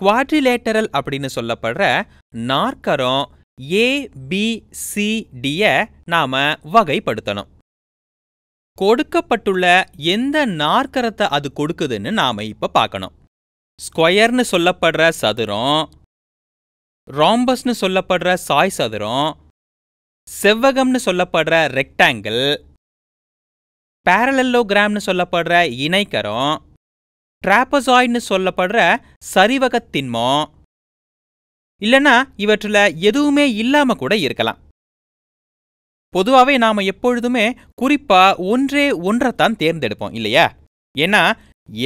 quadrilateral அப்படின்னு சொல்லப்படுற நாற்கரம் ஏபிசிடியை நாம் வகைப்படுத்தணும் கொடுக்கப்பட்டுள்ள எந்த நாற்கரத்தை அது கொடுக்குதுன்னு நாம் இப்போ பார்க்கணும் ஸ்கொயர்னு சொல்லப்படுற சதுரம் ராம்பஸ்னு சொல்லப்படுற சாய் சதுரம் செவ்வகம்னு சொல்லப்படுற ரெக்டாங்கிள் பேரலல்லோகிராம்னு சொல்லப்படுற இணைக்கரம் டிராப்பசாய்ன்னு சொல்லப்படுற சரிவகத்தின்மம் இல்லனா இவற்றில் எதுவுமே இல்லாம கூட இருக்கலாம் பொதுவாகவே நாம் எப்பொழுதுமே குறிப்பாக ஒன்றே ஒன்றைத்தான் தேர்ந்தெடுப்போம் இல்லையா ஏன்னா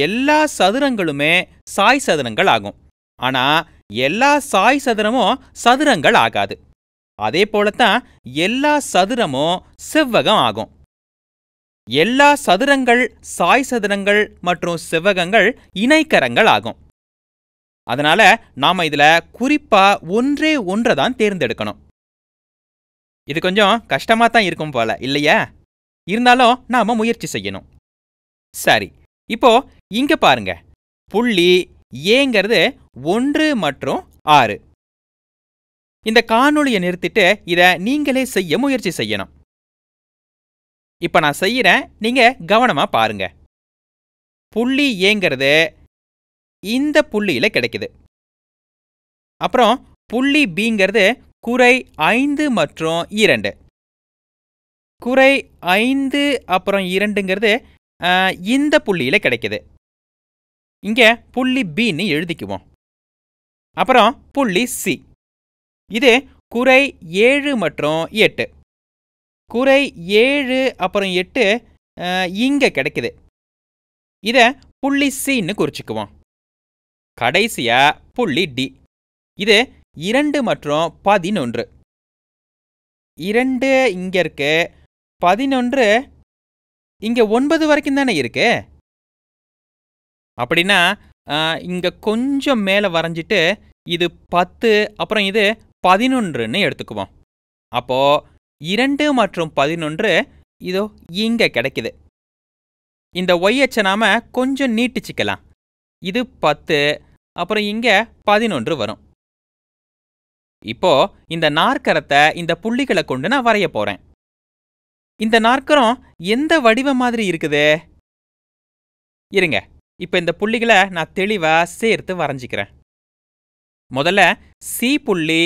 எல்லா சதுரங்களுமே சாய் சதுரங்கள் ஆகும் ஆனால் எல்லா சாய் சதுரமும் சதுரங்கள் ஆகாது அதே போலத்தான் எல்லா சதுரமும் செவ்வகம் ஆகும் எல்லா சதுரங்கள் சாய் சதுரங்கள் மற்றும் செவ்வகங்கள் இணைக்கரங்கள் ஆகும் அதனால நாம இதுல குறிப்பா ஒன்றே ஒன்றை தான் தேர்ந்தெடுக்கணும் இது கொஞ்சம் கஷ்டமா தான் இருக்கும் போல இல்லையா இருந்தாலும் நாம முயற்சி செய்யணும் சரி இப்போ இங்க பாருங்க புள்ளி ஏங்கிறது ஒன்று மற்றும் ஆறு இந்த காணொளியை நிறுத்திட்டு இதை நீங்களே செய்ய முயற்சி செய்யணும் இப்போ நான் செய்கிறேன் நீங்கள் கவனமாக பாருங்க புள்ளி ஏங்கிறது இந்த புள்ளியில் கிடைக்குது அப்புறம் புள்ளி பிங்கிறது குறை ஐந்து மற்றும் இரண்டு குறை ஐந்து அப்புறம் இரண்டுங்கிறது இந்த புள்ளியில் கிடைக்குது இங்கே புள்ளி பின்னு எழுதிக்குவோம் அப்புறம் புள்ளி சி இது குறை ஏழு மற்றும் எட்டு குறை ஏழு அப்புறம் எட்டு இங்கே கிடைக்குது இதை புள்ளி சின்னு குறிச்சிக்குவோம் கடைசியாக புள்ளி டி இது இரண்டு மற்றும் பதினொன்று இரண்டு இங்கே இருக்கு பதினொன்று இங்கே ஒன்பது வரைக்கும் தானே இருக்கு அப்படின்னா இங்கே கொஞ்சம் மேலே வரைஞ்சிட்டு இது பத்து அப்புறம் இது பதினொன்றுன்னு எடுத்துக்குவோம் அப்போது இரண்டு மற்றும் பதினொன்று இதோ இங்கே கிடைக்குது இந்த ஒய் அச்சை நாம் கொஞ்சம் நீட்டிச்சிக்கலாம் இது பத்து அப்புறம் இங்கே பதினொன்று வரும் இப்போ இந்த நாற்கரத்தை இந்த புள்ளிகளை கொண்டு நான் வரைய போகிறேன் இந்த நாற்கரம் எந்த வடிவம் மாதிரி இருக்குது இருங்க இப்போ இந்த புள்ளிகளை நான் தெளிவாக சேர்த்து வரைஞ்சிக்கிறேன் முதல்ல சி புள்ளி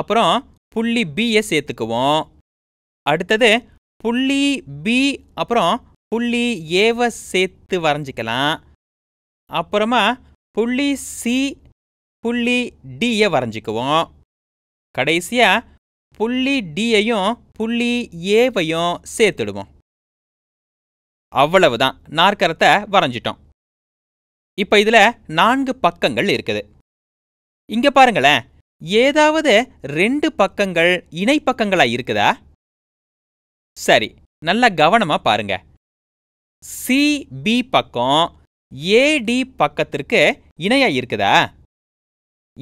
அப்புறம் புள்ளி பியை சேர்த்துக்குவோம் அடுத்தது புள்ளி பி அப்புறம் புள்ளி ஏவை சேர்த்து வரைஞ்சிக்கலாம் அப்புறமா புள்ளி சி புள்ளி டியை வரைஞ்சிக்குவோம் கடைசியாக புள்ளி டியையும் புள்ளி ஏவையும் சேர்த்துடுவோம் அவ்வளவுதான் நாற்கரத்தை வரைஞ்சிட்டோம் இப்போ இதில் நான்கு பக்கங்கள் இருக்குது இங்கே பாருங்களேன் ஏதாவது ரெண்டு பக்கங்கள் இணைப்பக்கங்களாக இருக்குதா சரி நல்லா கவனமா பாருங்க சிபி பக்கம் ஏடி பக்கத்திற்கு இணையா இருக்குதா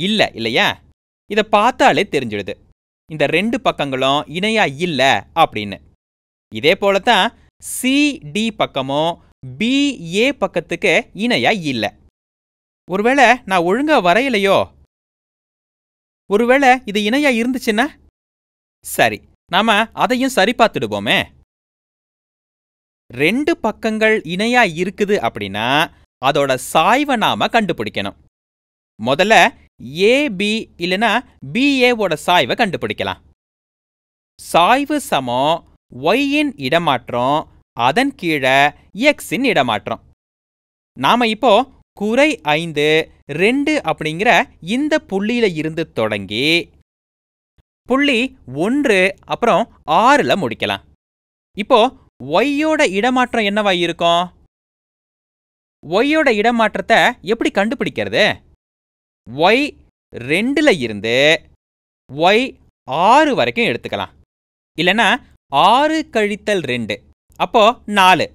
இல்ல இல்லையா இதை பார்த்தாலே தெரிஞ்சிடுது இந்த ரெண்டு பக்கங்களும் இணையா இல்ல அப்படின்னு இதே போல தான் சிடி பக்கமும் பிஏ பக்கத்துக்கு இணையா இல்ல ஒருவேளை நான் ஒழுங்கா வரையலையோ ஒருவேளை இது இணையா இருந்துச்சுன்னா சரி நாம அதையும் சரி பார்த்துடுவோமே ரெண்டு பக்கங்கள் இணையா இருக்குது அப்படின்னா அதோட சாய்வை நாம கண்டுபிடிக்கணும் முதல்ல ஏபி இல்லைனா பிஏவோட சாய்வை கண்டுபிடிக்கலாம் சாய்வு சமம் ஒய்யின் இடமாற்றம் அதன் கீழே எக்ஸின் இடமாற்றம் நாம இப்போ குறை ஐந்து ரெண்டு அப்படிங்கிற இந்த புள்ளியில இருந்து தொடங்கி புள்ளி ஒன்று அப்புறம் ஆறில் முடிக்கலாம் இப்போ ஒய்யோட இடமாற்றம் என்னவா இருக்கும் ஒய்யோட இடமாற்றத்தை எப்படி கண்டுபிடிக்கிறது ஒய் ரெண்டில் இருந்து ஒய் ஆறு வரைக்கும் எடுத்துக்கலாம் இல்லைன்னா ஆறு கழித்தல் ரெண்டு அப்போ நாலு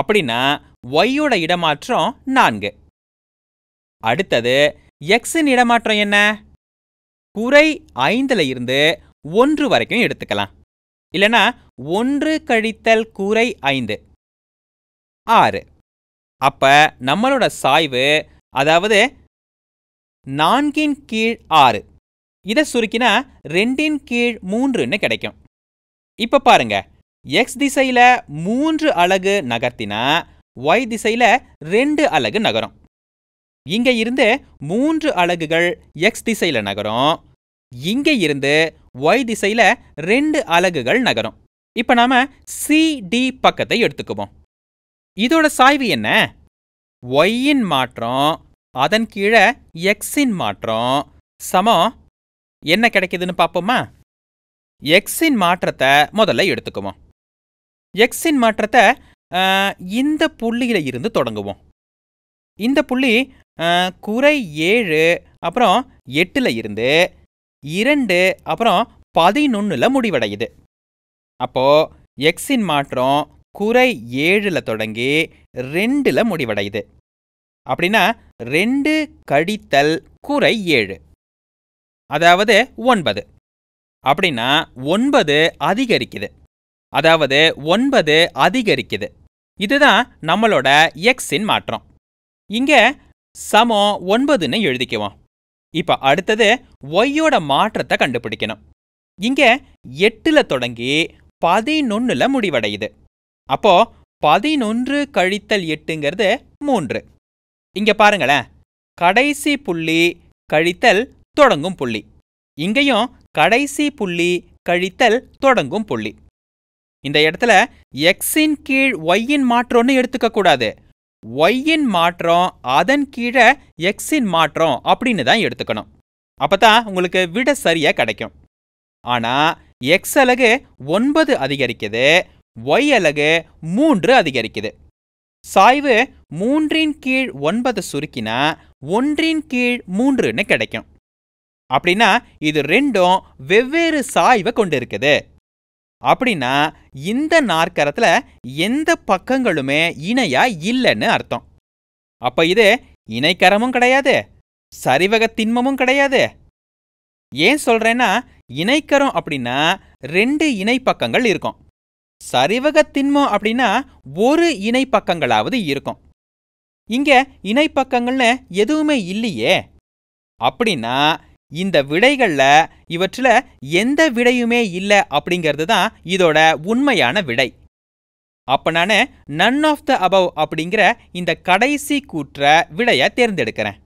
அப்படின்னா ஒய்யோட இடமாற்றம் நான்கு அடுத்தது எக்ஸின் இடமாற்றம் என்ன குறை ஐந்தில் இருந்து ஒன்று வரைக்கும் எடுத்துக்கலாம் இல்லைனா ஒன்று கழித்தல் குறை ஐந்து ஆறு அப்போ நம்மளோட சாய்வு அதாவது நான்கின் கீழ் ஆறு இதை சுருக்கினா ரெண்டின் கீழ் மூன்றுன்னு கிடைக்கும் இப்போ பாருங்க எக்ஸ் திசையில் மூன்று அலகு நகர்த்தினா ஒய் திசையில் ரெண்டு அலகு நகரும் இங்கே இருந்து மூன்று அலகுகள் எக்ஸ் திசையில் நகரும் இங்கே இருந்து ஒய் திசையில் ரெண்டு அலகுகள் நகரும் இப்போ நாம் சிடி பக்கத்தை எடுத்துக்குவோம் இதோட சாய்வு என்ன ஒய்யின் மாற்றம் அதன் கீழே எக்ஸின் மாற்றம் சமம் என்ன கிடைக்குதுன்னு பார்ப்போமா எக்ஸின் மாற்றத்தை முதல்ல எடுத்துக்குவோம் எக்ஸின் மாற்றத்தை இந்த புள்ளியில் இருந்து தொடங்குவோம் இந்த புள்ளி குறை ஏழு அப்புறம் எட்டில் இருந்து இரண்டு அப்புறம் பதினொன்றில் முடிவடையுது அப்போது எக்ஸின் மாற்றம் குறை ஏழில் தொடங்கி ரெண்டில் முடிவடையுது அப்படின்னா ரெண்டு கடித்தல் குறை ஏழு அதாவது ஒன்பது அப்படின்னா ஒன்பது அதிகரிக்குது அதாவது ஒன்பது அதிகரிக்குது இதுதான் நம்மளோட எக்ஸின் மாற்றம் இங்கே சமம் ஒன்பதுன்னு எழுதிக்குவோம் இப்போ அடுத்தது ஒய்யோட மாற்றத்தை கண்டுபிடிக்கணும் இங்கே எட்டில் தொடங்கி பதினொன்னுல முடிவடையுது அப்போ பதினொன்று கழித்தல் எட்டுங்கிறது மூன்று இங்கே பாருங்களேன் கடைசி புள்ளி கழித்தல் தொடங்கும் புள்ளி இங்கேயும் கடைசி புள்ளி கழித்தல் தொடங்கும் புள்ளி இந்த இடத்துல எக்ஸின் கீழ் ஒய்யின் மாற்றம்னு எடுத்துக்க கூடாது ஒய்யின் மாற்றம் அதன் கீழே எக்ஸின் மாற்றம் அப்படின்னு தான் எடுத்துக்கணும் அப்போ தான் உங்களுக்கு விட சரியாக கிடைக்கும் ஆனால் எக்ஸ் அலகு ஒன்பது அதிகரிக்குது ஒய் அலகு மூன்று அதிகரிக்குது சாய்வு மூன்றின் கீழ் ஒன்பது சுருக்கினா ஒன்றின் கீழ் மூன்றுன்னு கிடைக்கும் அப்படின்னா இது ரெண்டும் வெவ்வேறு சாய்வை கொண்டு இருக்குது அப்படின்னா இந்த நாற்கரத்தில் எந்த பக்கங்களுமே இணையா இல்லைன்னு அர்த்தம் அப்ப இது இணைக்கரமும் கிடையாது சரிவக திண்மமும் கிடையாது ஏன் சொல்றேன்னா இணைக்கரம் அப்படின்னா ரெண்டு இணைப்பக்கங்கள் இருக்கும் சரிவக திண்மம் அப்படின்னா ஒரு இணைப்பக்கங்களாவது இருக்கும் இங்க இணை பக்கங்கள்னு எதுவுமே இல்லையே அப்படின்னா இந்த விடைகளில் இவற்றில் எந்த விடையுமே இல்லை அப்படிங்கிறது தான் இதோட உண்மையான விடை அப்போ நான் நன் ஆஃப் த அபவ் அப்படிங்கிற இந்த கடைசி கூற்ற விடையை தேர்ந்தெடுக்கிறேன்